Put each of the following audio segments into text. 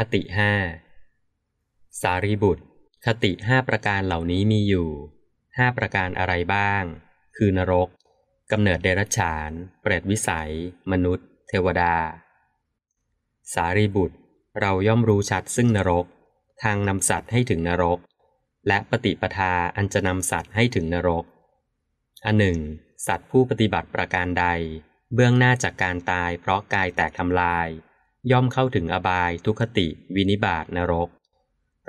คติห้าสารีบุตร คติห้าประการเหล่านี้มีอยู่ห้าประการอะไรบ้าง คือนรก กำเนิดเดรัจฉาน เปรตวิสัย มนุษย์ เทวดา สารีบุตร เราย่อมรู้ชัดซึ่งนรก ทางนำสัตว์ให้ถึงนรก และปฏิปทาอันจะนำสัตว์ให้ถึงนรก อันหนึ่ง สัตว์ผู้ปฏิบัติประการใด เบื้องหน้าจากการตายเพราะกายแตกทำลายย่อมเข้าถึงอบายทุคติวินิบาตนรก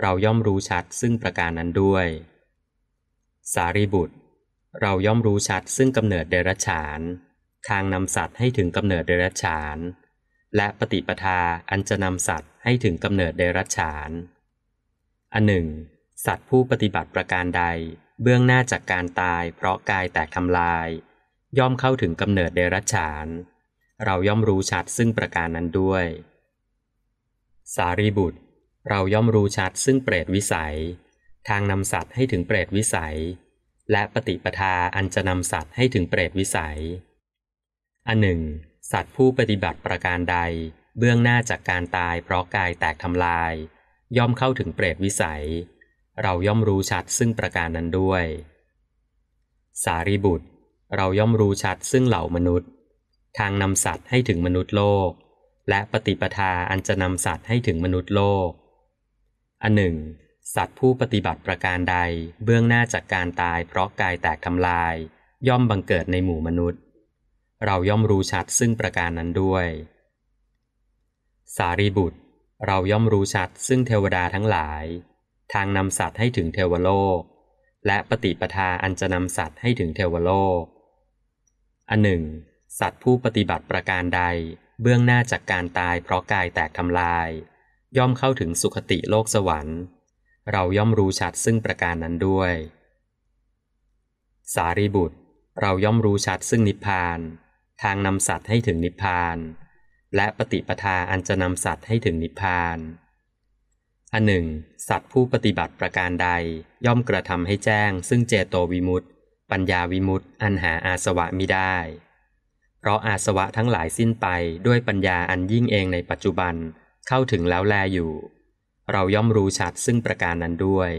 เราย่อมรู้ชัดซึ่งประการนั้นด้วย สารีบุตร เราย่อมรู้ชัดซึ่งกำเนิดเดรัจฉาน ทางนำสัตว์ให้ถึงกำเนิดเดรัจฉาน และปฏิปทาอันจะนำสัตว์ให้ถึงกำเนิดเดรัจฉาน อันหนึ่ง สัตว์ผู้ปฏิบัติประการใดเบื้องหน้าจากการตายเพราะกายแตกทำลาย ย่อมเข้าถึงกำเนิดเดรัจฉาน เราย่อมรู้ชัดซึ่งประการนั้นด้วยสารีบุตร เราย่อมรู้ชัดซึ่งเปรตวิสัย ทางนำสัตว์ให้ถึงเปรตวิสัย และปฏิปทาอันจะนำสัตว์ให้ถึงเปรตวิสัยอันหนึ่ง สัตว์ผู้ปฏิบัติประการใด เบื้องหน้าจากการตายเพราะกายแตกทำลาย ย่อมเข้าถึงเปรตวิสัย เราย่อมรู้ชัดซึ่งประการนั้นด้วย สารีบุตร เราย่อมรู้ชัดซึ่งเหล่ามนุษย์ ทางนำสัตว์ให้ถึงมนุษย์โลกและปฏิปทาอันจะนำสัตว์ให้ถึงมนุษย์โลก อันหนึ่งสัตว์ผู้ปฏิบัติประการใดเบื้องหน้าจากการตายเพราะกายแตกทำลายย่อมบังเกิดในหมู่มนุษย์ เราย่อมรู้ชัดซึ่งประการนั้นด้วย สารีบุตร เราย่อมรู้ชัดซึ่งเทวดาทั้งหลาย ทางนำสัตว์ให้ถึงเทวโลก และปฏิปทาอันจะนำสัตว์ให้ถึงเทวโลก อันหนึ่งสัตว์ผู้ปฏิบัติประการใดเบื้องหน้าจากการตายเพราะกายแตกทำลาย ย่อมเข้าถึงสุคติโลกสวรรค์ เราย่อมรู้ชัดซึ่งประการนั้นด้วย สารีบุตร เราย่อมรู้ชัดซึ่งนิพพาน ทางนำสัตว์ให้ถึงนิพพาน และปฏิปทาอันจะนำสัตว์ให้ถึงนิพพาน อันหนึ่ง สัตว์ผู้ปฏิบัติประการใดย่อมกระทำให้แจ้งซึ่งเจโตวิมุตต์ปัญญาวิมุตต์อันหาอาสวะมิได้เพราะอาสวะทั้งหลายสิ้นไปด้วยปัญญาอันยิ่งเองในปัจจุบันเข้าถึงแล้วแลอยู่ เราย่อมรู้ชัดซึ่งประการนั้นด้วย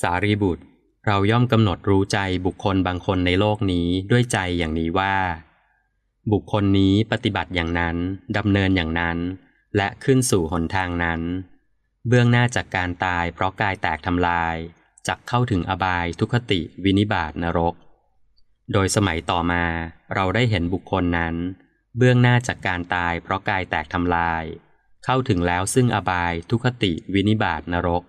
สารีบุตร เราย่อมกำหนดรู้ใจบุคคลบางคนในโลกนี้ด้วยใจอย่างนี้ว่า บุคคลนี้ปฏิบัติอย่างนั้นดำเนินอย่างนั้น และขึ้นสู่หนทางนั้น เบื้องหน้าจากการตายเพราะกายแตกทำลายจักเข้าถึงอบายทุคติวินิบาตนรกโดยสมัยต่อมา เราได้เห็นบุคคลนั้น เบื้องหน้าจากการตายเพราะกายแตกทำลาย เข้าถึงแล้วซึ่งอบายทุคติวินิบาตนรก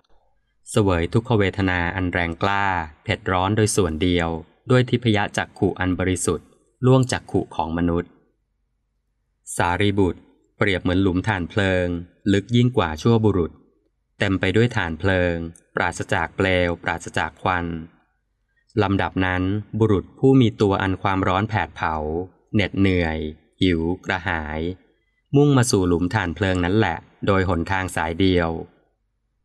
เสวยทุกขเวทนาอันแรงกล้า เผ็ดร้อนโดยส่วนเดียว ด้วยทิพยะจักขู่อันบริสุทธิ์ ล่วงจักขู่ของมนุษย์ สารีบุตร เปรียบเหมือนหลุมฐานเพลิง ลึกยิ่งกว่าชั่วบุรุษ เต็มไปด้วยฐานเพลิง ปราศจากเปลว ปราศจากควันลำดับนั้น บุรุษผู้มีตัวอันความร้อนแผดเผาเหน็ดเหนื่อย หิว กระหาย มุ่งมาสู่หลุมฐานเพลิงนั้นแหละ โดยหนทางสายเดียว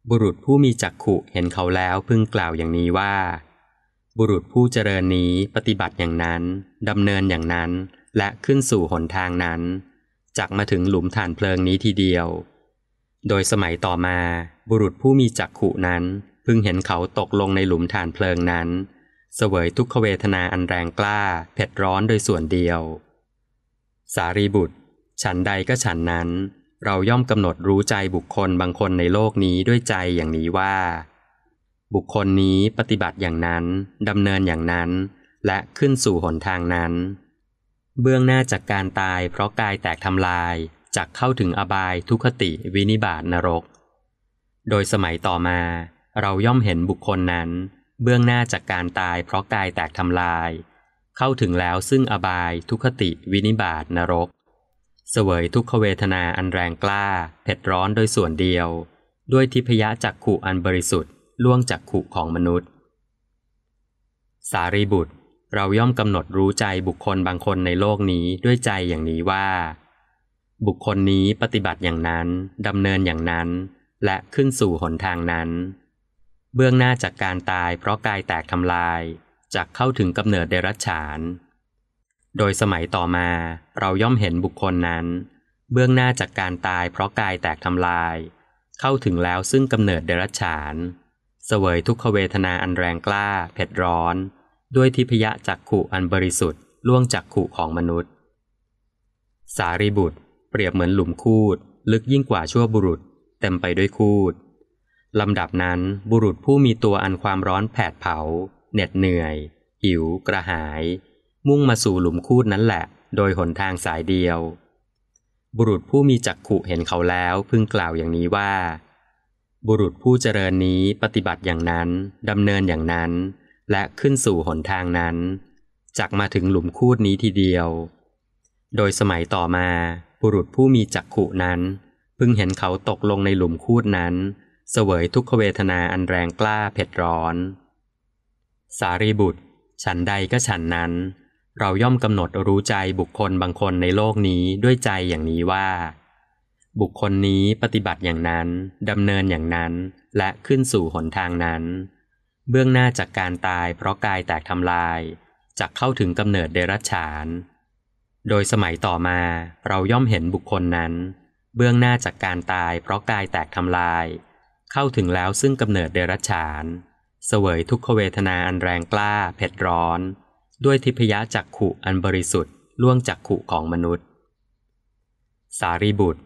บุรุษผู้มีจักขุ เห็นเขาแล้วพึงกล่าวอย่างนี้ว่า บุรุษผู้เจริญนี้ปฏิบัติอย่างนั้นดำเนินอย่างนั้น และขึ้นสู่หนทางนั้น จักมาถึงหลุมฐานเพลิงนี้ทีเดียว โดยสมัยต่อมา บุรุษผู้มีจักขุนั้น พึงเห็นเขาตกลงในหลุมฐานเพลิงนั้นเสวยทุกขเวทนาอันแรงกล้าเผ็ดร้อนโดยส่วนเดียว สารีบุตร ฉันใดก็ฉันนั้น เราย่อมกำหนดรู้ใจบุคคลบางคนในโลกนี้ด้วยใจอย่างนี้ว่า บุคคลนี้ปฏิบัติอย่างนั้นดำเนินอย่างนั้น และขึ้นสู่หนทางนั้น เบื้องหน้าจากการตายเพราะกายแตกทำลายจากเข้าถึงอบายทุคติวินิบาตนรก โดยสมัยต่อมา เราย่อมเห็นบุคคลนั้นเบื้องหน้าจากการตายเพราะกายแตกทำลาย เข้าถึงแล้วซึ่งอบายทุคติวินิบาตนรก เสวยทุกขเวทนาอันแรงกล้าเผ็ดร้อนโดยส่วนเดียว ด้วยทิพยะจักขู่อันบริสุทธิ์ล่วงจักขู่ของมนุษย์ สารีบุตร เราย่อมกำหนดรู้ใจบุคคลบางคนในโลกนี้ด้วยใจอย่างนี้ว่า บุคคลนี้ปฏิบัติอย่างนั้นดำเนินอย่างนั้น และขึ้นสู่หนทางนั้นเบื้องหน้าจากการตายเพราะกายแตกทำลาย จากเข้าถึงกำเนิดเดรัจฉาน โดยสมัยต่อมา เราย่อมเห็นบุคคลนั้น เบื้องหน้าจากการตาย เพราะกายแตกทำลาย เข้าถึงแล้วซึ่งกำเนิดเดรัจฉาน เสวยทุกขเวทนาอันแรงกล้าเผ็ดร้อน ด้วยทิพยะจักขู่อันบริสุทธิ์ล่วงจักขู่ของมนุษย์ สารีบุตรเปรียบเหมือนหลุมคูดลึกยิ่งกว่าชั่วบุรุษเต็มไปด้วยคูดลำดับนั้นบุรุษผู้มีตัวอันความร้อนแผดเผาเหน็ดเหนื่อย หิว กระหาย มุ่งมาสู่หลุมคูดนั้นแหละ โดยหนทางสายเดียว บุรุษผู้มีจักขุเห็นเขาแล้วพึงกล่าวอย่างนี้ว่า บุรุษผู้เจริญนี้ปฏิบัติอย่างนั้นดำเนินอย่างนั้น และขึ้นสู่หนทางนั้นจักมาถึงหลุมคูดนี้ทีเดียว โดยสมัยต่อมา บุรุษผู้มีจักขุนั้น พึงเห็นเขาตกลงในหลุมคูดนั้นเสวยทุกขเวทนาอันแรงกล้าเผ็ดร้อน สารีบุตร ฉันใดก็ฉันนั้น เราย่อมกำหนดรู้ใจบุคคลบางคนในโลกนี้ด้วยใจอย่างนี้ว่า บุคคลนี้ปฏิบัติอย่างนั้นดำเนินอย่างนั้นและขึ้นสู่หนทางนั้น เบื้องหน้าจากการตายเพราะกายแตกทำลายจากเข้าถึงกำเนิดเดรัจฉาน โดยสมัยต่อมาเราย่อมเห็นบุคคลนั้น เบื้องหน้าจากการตาย เพราะกายแตกทำลายเข้าถึงแล้วซึ่งกำเนิดเดรัจฉานเสวยทุกขเวทนาอันแรงกล้าเผ็ดร้อน ด้วยทิพยะจักขุอันบริสุทธิ์ล่วงจักขุของมนุษย์ สารีบุตร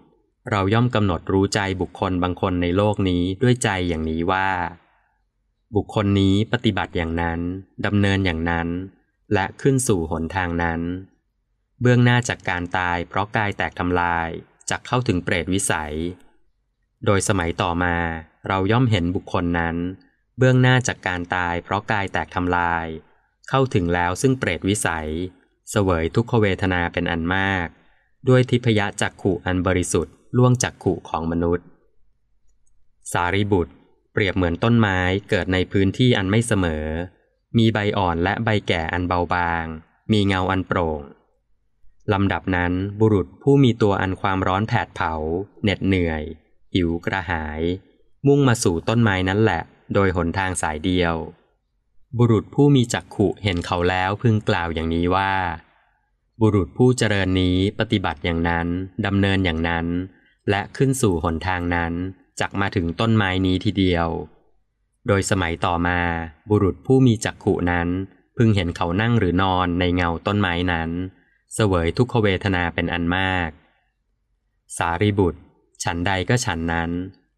เราย่อมกำหนดรู้ใจบุคคลบางคนในโลกนี้ด้วยใจอย่างนี้ว่า บุคคลนี้ปฏิบัติอย่างนั้นดำเนินอย่างนั้น และขึ้นสู่หนทางนั้น เบื้องหน้าจากการตายเพราะกายแตกทำลายจักเข้าถึงเปรตวิสัย โดยสมัยต่อมาเราย่อมเห็นบุคคลนั้น เบื้องหน้าจากการตายเพราะกายแตกทำลาย เข้าถึงแล้วซึ่งเปรตวิสัย เสวยทุกขเวทนาเป็นอันมาก ด้วยทิพยะจักขู่อันบริสุทธิ์ ล่วงจักขู่ของมนุษย์ สารีบุตรเปรียบเหมือนต้นไม้เกิดในพื้นที่อันไม่เสมอ มีใบอ่อนและใบแก่อันเบาบาง มีเงาอันโปร่งลำดับนั้นบุรุษผู้มีตัวอันความร้อนแผดเผาเหน็ดเหนื่อยหิวกระหายมุ่งมาสู่ต้นไม้นั้นแหละ โดยหนทางสายเดียว บุรุษผู้มีจักขุเห็นเขาแล้วพึงกล่าวอย่างนี้ว่า บุรุษผู้เจริญนี้ปฏิบัติอย่างนั้น ดำเนินอย่างนั้น และขึ้นสู่หนทางนั้นจักมาถึงต้นไม้นี้ทีเดียว โดยสมัยต่อมา บุรุษผู้มีจักขุนั้นพึงเห็นเขานั่งหรือนอนในเงาต้นไม้นั้น เสวยทุกขเวทนาเป็นอันมาก สารีบุตร ฉันใดก็ฉันนั้น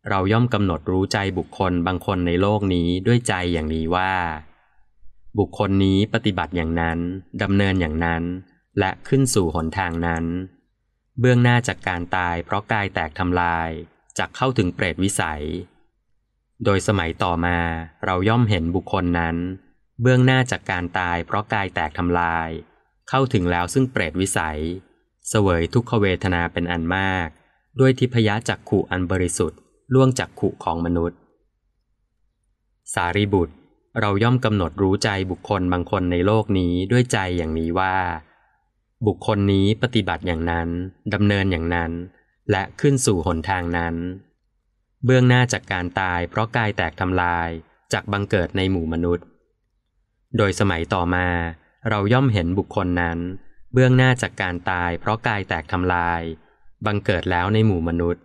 เราย่อมกำหนดรู้ใจบุคคลบางคนในโลกนี้ด้วยใจอย่างนี้ว่า บุคคลนี้ปฏิบัติอย่างนั้นดำเนินอย่างนั้น และขึ้นสู่หนทางนั้น เบื้องหน้าจากการตายเพราะกายแตกทำลายจากเข้าถึงเปรตวิสัย โดยสมัยต่อมา เราย่อมเห็นบุคคลนั้น เบื้องหน้าจากการตาย เพราะกายแตกทำลาย เข้าถึงแล้วซึ่งเปรตวิสัย เสวยทุกขเวทนาเป็นอันมาก ด้วยทิพยจักขู่อันบริสุทธิล่วงจากขุของมนุษย์ สารีบุตร เราย่อมกำหนดรู้ใจบุคคลบางคนในโลกนี้ด้วยใจอย่างนี้ว่า บุคคลนี้ปฏิบัติอย่างนั้น ดำเนินอย่างนั้น และขึ้นสู่หนทางนั้น เบื้องหน้าจากการตาย เพราะกายแตกทำลายจากบังเกิดในหมู่มนุษย์ โดยสมัยต่อมา เราย่อมเห็นบุคคลนั้น เบื้องหน้าจากการตาย เพราะกายแตกทำลาย บังเกิดแล้วในหมู่มนุษย์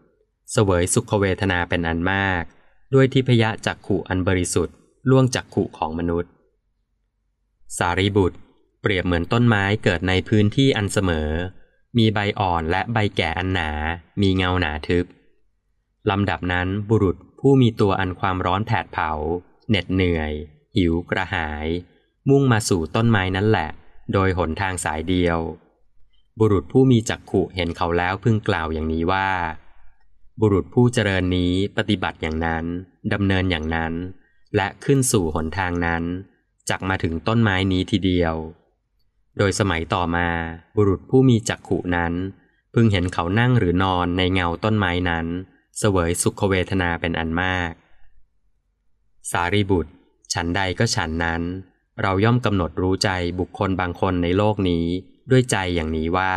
เสวยสุขเวทนาเป็นอันมาก ด้วยทิพยะจักขู่อันบริสุทธิ์ล่วงจักขู่ของมนุษย์ สารีบุตรเปรียบเหมือนต้นไม้เกิดในพื้นที่อันเสมอ มีใบอ่อนและใบแก่อันหนา มีเงาหนาทึบ ลำดับนั้นบุรุษผู้มีตัวอันความร้อนแผดเผาเหน็ดเหนื่อย หิวกระหาย มุ่งมาสู่ต้นไม้นั้นแหละ โดยหนทางสายเดียว บุรุษผู้มีจักขู่เห็นเขาแล้วพึงกล่าวอย่างนี้ว่าบุรุษผู้เจริญนี้ปฏิบัติอย่างนั้น ดำเนินอย่างนั้น และขึ้นสู่หนทางนั้น จักมาถึงต้นไม้นี้ทีเดียว โดยสมัยต่อมาบุรุษผู้มีจักขุนั้น พึงเห็นเขานั่งหรือนอนในเงาต้นไม้นั้น เสวยสุขเวทนาเป็นอันมาก สารีบุตร ฉันใดก็ฉันนั้น เราย่อมกำหนดรู้ใจบุคคลบางคนในโลกนี้ด้วยใจอย่างนี้ว่า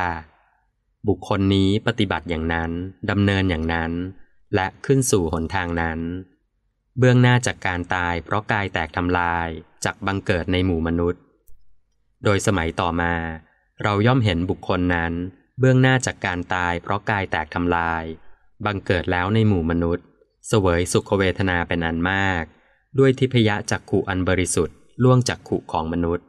บุคคลนี้ปฏิบัติอย่างนั้นดำเนินอย่างนั้น และขึ้นสู่หนทางนั้น เบื้องหน้าจากการตายเพราะกายแตกทำลายจากบังเกิดในหมู่มนุษย์ โดยสมัยต่อมา เราย่อมเห็นบุคคลนั้น เบื้องหน้าจากการตายเพราะกายแตกทำลาย บังเกิดแล้วในหมู่มนุษย์ เสวยสุขเวทนาเป็นอันมาก ด้วยทิพยะจักขุอันบริสุทธิ์ล่วงจากขุของมนุษย์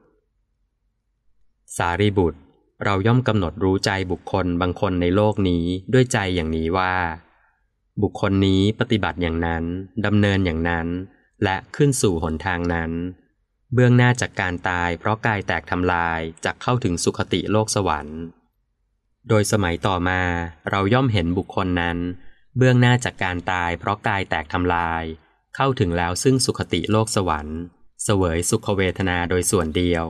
สารีบุตรเราย่อมกำหนดรู้ใจบุคคลบางคนในโลกนี้ด้วยใจอย่างนี้ว่า บุคคลนี้ปฏิบัติอย่างนั้นดำเนินอย่างนั้น และขึ้นสู่หนทางนั้น เบื้องหน้าจากการตายเพราะกายแตกทำลายจะเข้าถึงสุคติโลกสวรรค์ โดยสมัยต่อมา เราย่อมเห็นบุคคลนั้น เบื้องหน้าจากการตายเพราะกายแตกทำลาย เข้าถึงแล้วซึ่งสุคติโลกสวรรค์ เสวยสุขเวทนาโดยส่วนเดียว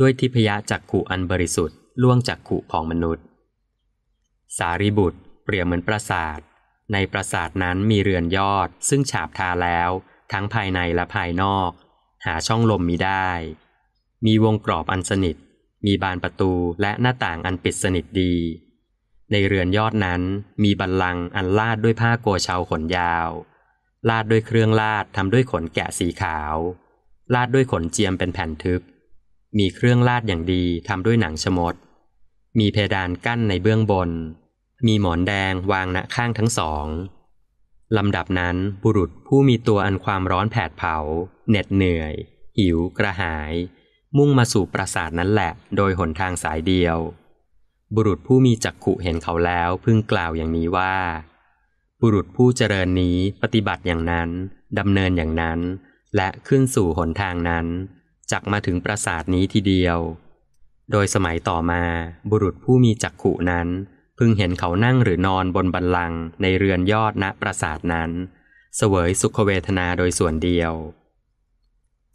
ด้วยทิพยะจักขุอันบริสุทธิ์ล่วงจากขู่ของมนุษย์ สารีบุตรเปรียบเหมือนปราสาทในปราสาทนั้นมีเรือนยอดซึ่งฉาบทาแล้วทั้งภายในและภายนอก หาช่องลมมิได้ มีวงกรอบอันสนิท มีบานประตูและหน้าต่างอันปิดสนิทดี ในเรือนยอดนั้นมีบันลังอันลาดด้วยผ้าโกเชาขนยาว ลาดด้วยเครื่องลาดทำด้วยขนแกะสีขาว ลาดด้วยขนเจียมเป็นแผ่นทึบมีเครื่องลาดอย่างดีทำด้วยหนังชมด มีเพดานกั้นในเบื้องบน มีหมอนแดงวางณข้างทั้งสอง ลำดับนั้นบุรุษผู้มีตัวอันความร้อนแผดเผา เหน็ดเหนื่อย หิว กระหาย มุ่งมาสู่ปราสาทนั้นแหละ โดยหนทางสายเดียว บุรุษผู้มีจักขุเห็นเขาแล้วพึงกล่าวอย่างนี้ว่า บุรุษผู้เจริญนี้ปฏิบัติอย่างนั้นดำเนินอย่างนั้น และขึ้นสู่หนทางนั้นจักมาถึงปราสาทนี้ ทีเดียว โดยสมัยต่อมาบุรุษผู้มีจักขู่นั้น พึงเห็นเขานั่งหรือนอนบน บันลังในเรือนยอดณปราสาทนั้น เสวยสุขเวทนาโดยส่วนเดียว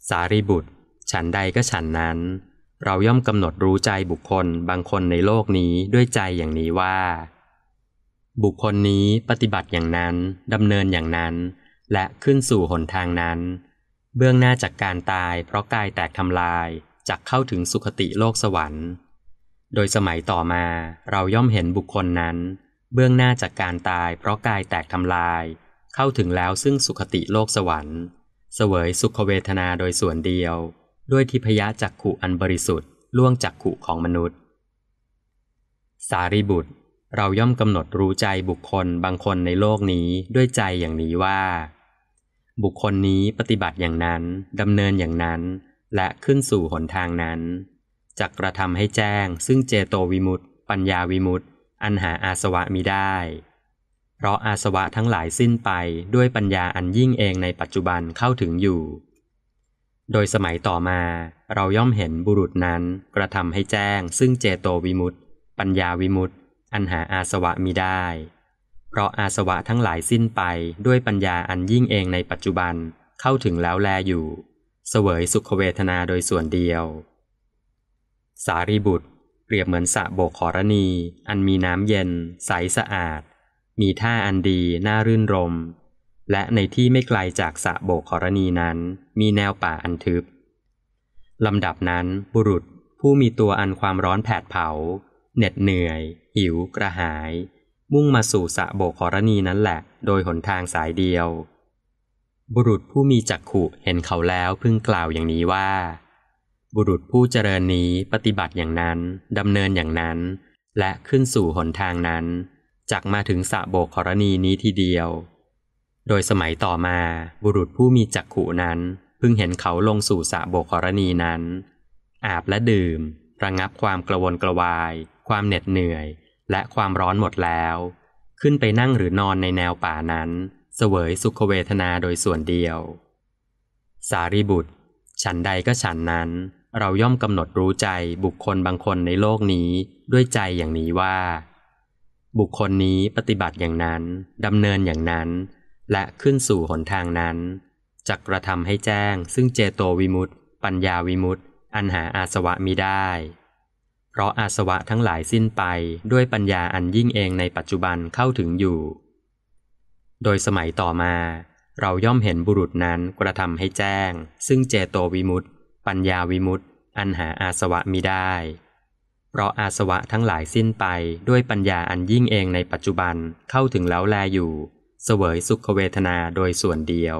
สารีบุตร ฉันใดก็ฉันนั้น เราย่อมกำหนดรู้ใจบุคคลบางคนในโลกนี้ด้วยใจอย่างนี้ว่า บุคคลนี้ปฏิบัติอย่างนั้นดำเนินอย่างนั้น และขึ้นสู่หนทางนั้นเบื้องหน้าจากการตายเพราะกายแตกทำลายจากเข้าถึงสุคติโลกสวรรค์ โดยสมัยต่อมา เราย่อมเห็นบุคคลนั้น เบื้องหน้าจากการตายเพราะกายแตกทำลาย เข้าถึงแล้วซึ่งสุคติโลกสวรรค์ เสวยสุขเวทนาโดยส่วนเดียว ด้วยทิพยะจักขุอันบริสุทธิ์ล่วงจักขุของมนุษย์ สารีบุตร เราย่อมกำหนดรู้ใจบุคคลบางคนในโลกนี้ด้วยใจอย่างนี้ว่าบุคคลนี้ปฏิบัติอย่างนั้นดำเนินอย่างนั้น และขึ้นสู่หนทางนั้นจะกกระทำให้แจ้งซึ่งเจโตวิมุตติปัญญาวิมุตติอันหาอาสวะมิได้ เพราะอาสวะทั้งหลายสิ้นไปด้วยปัญญาอันยิ่งเองในปัจจุบันเข้าถึงอยู่ โดยสมัยต่อมา เราย่อมเห็นบุรุษนั้นกระทำให้แจ้ง ซึ่งเจโตวิมุตติปัญญาวิมุตติอันหาอาสวะมิได้เพราะอาสวะทั้งหลายสิ้นไปด้วยปัญญาอันยิ่งเองในปัจจุบันเข้าถึงแล้วแลอยู่ เสวยสุขเวทนาโดยส่วนเดียว สารีบุตรเปรียบเหมือนสระโบกขรณี อันมีน้ำเย็น ใสสะอาด มีท่าอันดี น่ารื่นรม และในที่ไม่ไกลจากสระโบกขรณีนั้นมีแนวป่าอันทึบ ลำดับนั้นบุรุษผู้มีตัวอันความร้อนแผดเผาเหน็ดเหนื่อย หิวกระหายมุ่งมาสู่สะโบกรณีนั้นแหละ โดยหนทางสายเดียว บุรุษผู้มีจักขุเห็นเขาแล้วพึงกล่าวอย่างนี้ว่า บุรุษผู้เจริญนี้ปฏิบัติอย่างนั้น ดำเนินอย่างนั้น และขึ้นสู่หนทางนั้นจักมาถึงสะโบกรณีนี้ทีเดียว โดยสมัยต่อมาบุรุษผู้มีจักขุนั้น พึงเห็นเขาลงสู่สะโบกรณีนั้น อาบและดื่มระงงับความกระวนกระวาย ความเหน็ดเหนื่อยและความร้อนหมดแล้ว ขึ้นไปนั่งหรือนอนในแนวป่านั้น เสวยสุขเวทนาโดยส่วนเดียว สารีบุตร ฉันใดก็ฉันนั้น เราย่อมกำหนดรู้ใจ บุคคลบางคนในโลกนี้ ด้วยใจอย่างนี้ว่า บุคคลนี้ปฏิบัติอย่างนั้น ดำเนินอย่างนั้น และขึ้นสู่หนทางนั้น จักกระทำให้แจ้งซึ่งเจโตวิมุตต์ปัญญาวิมุตต์อันหาอาสวะมิได้เพราะอาสวะทั้งหลายสิ้นไป ด้วยปัญญาอันยิ่งเองในปัจจุบันเข้าถึงอยู่ โดยสมัยต่อมา เราย่อมเห็นบุรุษนั้นกระทำให้แจ้ง ซึ่งเจโตวิมุตติ ปัญญาวิมุตติอันหาอาสวะมิได้ เพราะอาสวะทั้งหลายสิ้นไปด้วยปัญญาอันยิ่งเองในปัจจุบันเข้าถึงแล้วแลอยู่ เสวยสุขเวทนาโดยส่วนเดียว